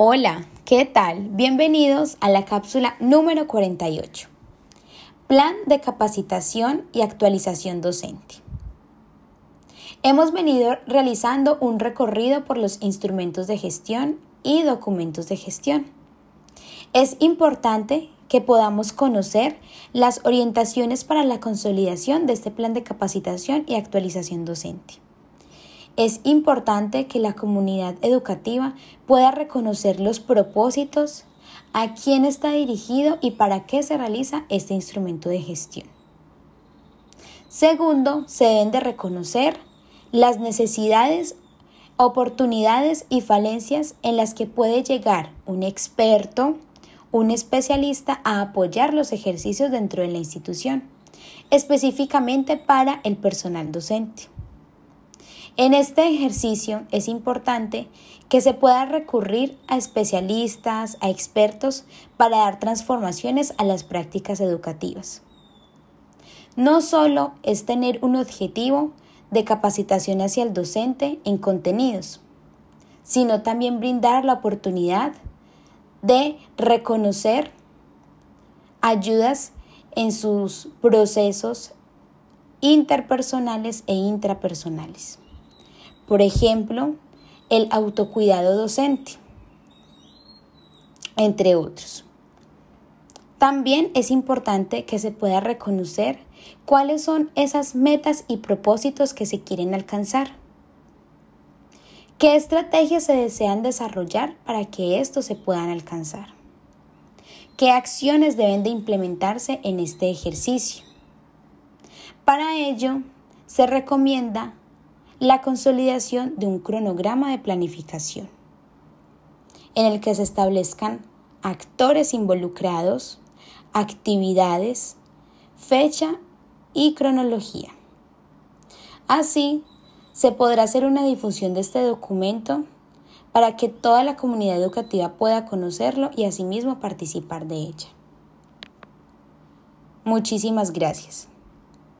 Hola, ¿qué tal? Bienvenidos a la cápsula número 48. Plan de capacitación y actualización docente. Hemos venido realizando un recorrido por los instrumentos de gestión y documentos de gestión. Es importante que podamos conocer las orientaciones para la consolidación de este plan de capacitación y actualización docente es importante que la comunidad educativa pueda reconocer los propósitos, a quién está dirigido y para qué se realiza este instrumento de gestión. Segundo, se deben de reconocer las necesidades, oportunidades y falencias en las que puede llegar un experto, un especialista a apoyar los ejercicios dentro de la institución, específicamente para el personal docente. En este ejercicio es importante que se pueda recurrir a especialistas, a expertos, para dar transformaciones a las prácticas educativas. No solo es tener un objetivo de capacitación hacia el docente en contenidos, sino también brindar la oportunidad de reconocer ayudas en sus procesos interpersonales e intrapersonales. Por ejemplo, el autocuidado docente, entre otros. También es importante que se pueda reconocer cuáles son esas metas y propósitos que se quieren alcanzar. ¿Qué estrategias se desean desarrollar para que estos se puedan alcanzar? ¿Qué acciones deben de implementarse en este ejercicio? Para ello, se recomienda la consolidación de un cronograma de planificación, en el que se establezcan actores involucrados, actividades, fecha y cronología. Así, se podrá hacer una difusión de este documento para que toda la comunidad educativa pueda conocerlo y asimismo participar de ella. Muchísimas gracias.